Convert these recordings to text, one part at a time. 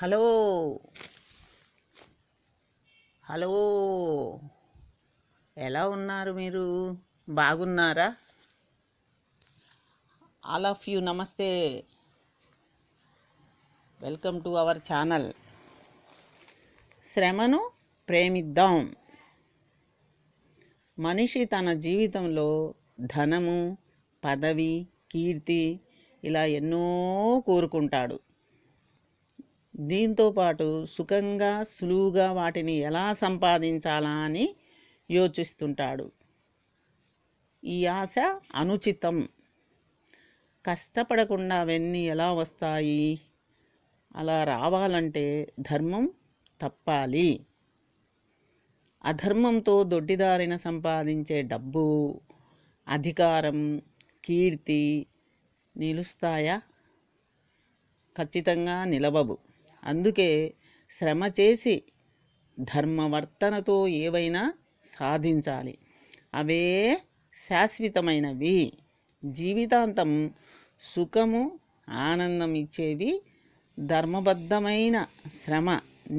hello hello ఎలా ఉన్నారు మీరు బాగున్నారా ఆల్ ఆఫ్ యూ నమస్తే వెల్కమ్ టు అవర్ ఛానల్ శ్రమను ప్రేమిద్దాం మనిషి తన జీవితంలో ధనము పదవి కీర్తి ఇలా ఎన్నో కోరుకుంటాడు దీంతోపాటు సుఖంగా సులువుగా వాటిని ఎలా సంపాదించాలా అని యోచిస్తుంటాడు ఈ ఆశ అనుచితం కష్టపడకుండా అవన్నీ ఎలా వస్తాయి అలా రావాలంటే ధర్మం తప్పాలి అధర్మంతో దొడ్డిదారిన సంపాదించే డబ్బు అధికారం కీర్తి నిలుస్తాయా ఖచ్చితంగా నిలవవు అందుకే శ్రమ చేసి ధర్మవర్తనతో ఏవైనా సాధించాలి అవే శాశ్వతమైనవి జీవితాంతం సుఖము ఆనందం ఇచ్చేవి ధర్మబద్ధమైన శ్రమ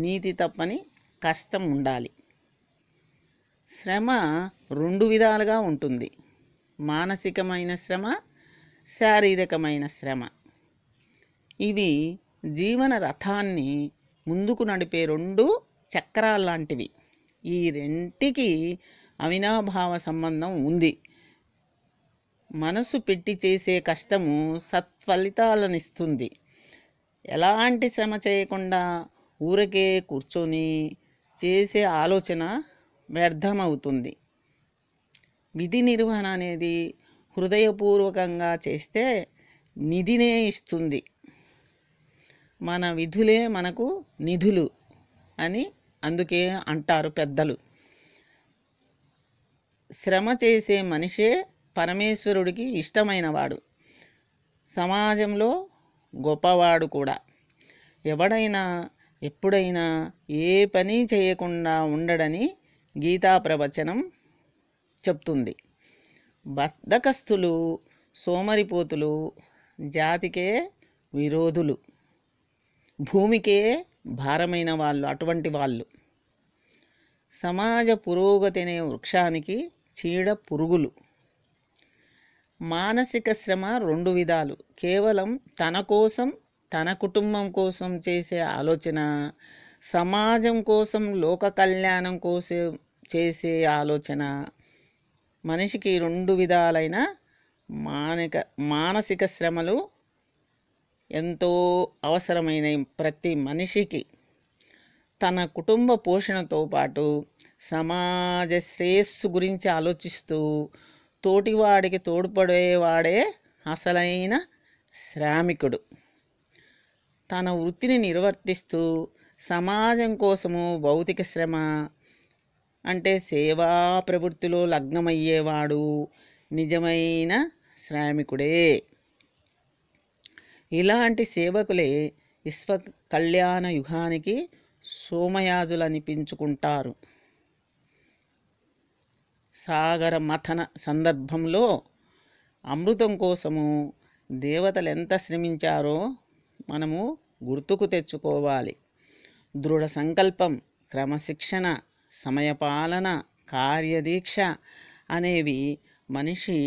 నీతి తప్పని కష్టం ఉండాలి శ్రమ రెండు విధాలుగా ఉంటుంది మానసికమైన శ్రమ శారీరకమైన శ్రమ ఇవి జీవన రథాన్ని ముందుకు నడిపే రెండు చక్రాల్లాంటివి ఈ రెంటికి అవినాభావ సంబంధం ఉంది మనసు పెట్టి చేసే కష్టము సత్ఫలితాలనిస్తుంది ఎలాంటి శ్రమ చేయకుండా ఊరకే కూర్చొని చేసే ఆలోచన వ్యర్థమవుతుంది విధి నిర్వహణ అనేది హృదయపూర్వకంగా చేస్తే నిధినే ఇస్తుంది మన విధులే మనకు నిధులు అని అందుకే అంటారు పెద్దలు శ్రమ చేసే మనిషే పరమేశ్వరుడికి ఇష్టమైనవాడు సమాజంలో గొప్పవాడు కూడా ఎవడైనా ఎప్పుడైనా ఏ పని చేయకుండా ఉండడని గీతా ప్రవచనం చెప్తుంది బద్దకస్తులు సోమరిపోతులు జాతికే విరోధులు భూమికే భారమైన వాళ్ళు అటువంటి వాళ్ళు సమాజ పురోగతి అనే వృక్షానికి చీడ పురుగులు మానసిక శ్రమ రెండు విధాలు కేవలం తన కోసం తన కుటుంబం కోసం చేసే ఆలోచన సమాజం కోసం లోక కళ్యాణం కోసం చేసే ఆలోచన మనిషికి రెండు విధాలైన మానిక మానసిక శ్రమలు ఎంతో అవసరమైన ప్రతి మనిషికి తన కుటుంబ పోషణతో పాటు సమాజ శ్రేయస్సు గురించి ఆలోచిస్తూ తోటివాడికి తోడ్పడేవాడే అసలైన శ్రామికుడు తన వృత్తిని నిర్వర్తిస్తూ సమాజం కోసము భౌతిక శ్రమ అంటే సేవా ప్రవృత్తిలో లగ్నమయ్యేవాడు నిజమైన శ్రామికుడే ఇలాంటి సేవకులే విశ్వ కళ్యాణ యుగానికి సోమయాజులనిపించుకుంటారు సాగర మథన సందర్భంలో అమృతం కోసము దేవతలు ఎంత శ్రమించారో మనము గుర్తుకు తెచ్చుకోవాలి దృఢ సంకల్పం క్రమశిక్షణ సమయపాలన కార్యదీక్ష అనేవి మనిషి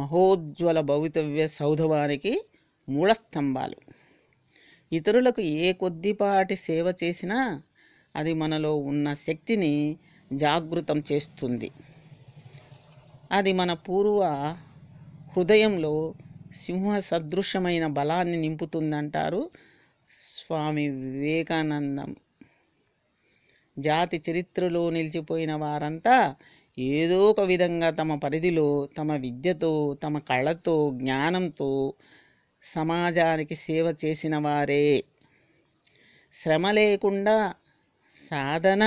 మహోజ్వల భవితవ్య సౌధవానికి మూలస్తంభాలు ఇతరులకు ఏ కొద్దిపాటి సేవ చేసినా అది మనలో ఉన్న శక్తిని జాగృతం చేస్తుంది అది మన పూర్వ హృదయంలో సింహ సదృశ్యమైన బలాన్ని నింపుతుందంటారు స్వామి వివేకానందం జాతి చరిత్రలో నిలిచిపోయిన వారంతా ఏదో ఒక విధంగా తమ పరిధిలో తమ విద్యతో తమ కళతో జ్ఞానంతో సమాజానికి సేవ చేసిన వారే శ్రమ లేకుండా సాధన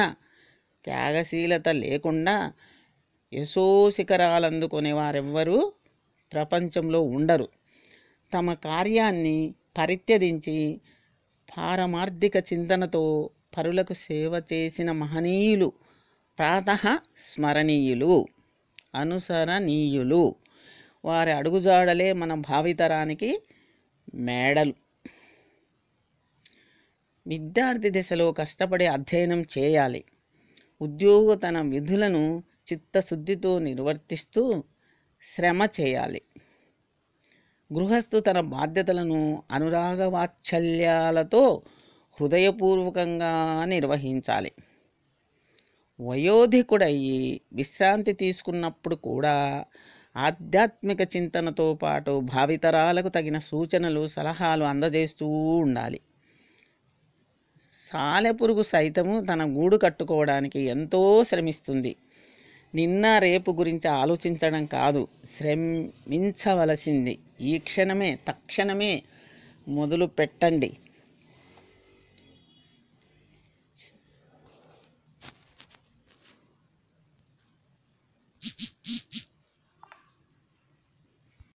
త్యాగశీలత లేకుండా యశోశిఖరాలు అందుకునే వారెవ్వరూ ప్రపంచంలో ఉండరు తమ కార్యాన్ని పరిత్యదించి పారమార్థిక చింతనతో పరులకు సేవ చేసిన మహనీయులు ప్రాతః స్మరణీయులు అనుసరణీయులు వారి అడుగుజాడలే మన భావితరానికి మేడలు విద్యార్థి దశలో కష్టపడి అధ్యయనం చేయాలి ఉద్యోగ తన విధులను చిత్తశుద్ధితో నిర్వర్తిస్తూ శ్రమ చేయాలి గృహస్థు తన బాధ్యతలను అనురాగవాత్సల్యాలతో హృదయపూర్వకంగా నిర్వహించాలి వయోధికుడయ్యి విశ్రాంతి తీసుకున్నప్పుడు కూడా ఆధ్యాత్మిక చింతనతో పాటు భావితరాలకు తగిన సూచనలు సలహాలు అందజేస్తూ ఉండాలి సాలెపురుగు సైతము తన గూడు కట్టుకోవడానికి ఎంతో శ్రమిస్తుంది నిన్న రేపు గురించి ఆలోచించడం కాదు శ్రమించవలసింది ఈ క్షణమే తక్షణమే మొదలు పెట్టండి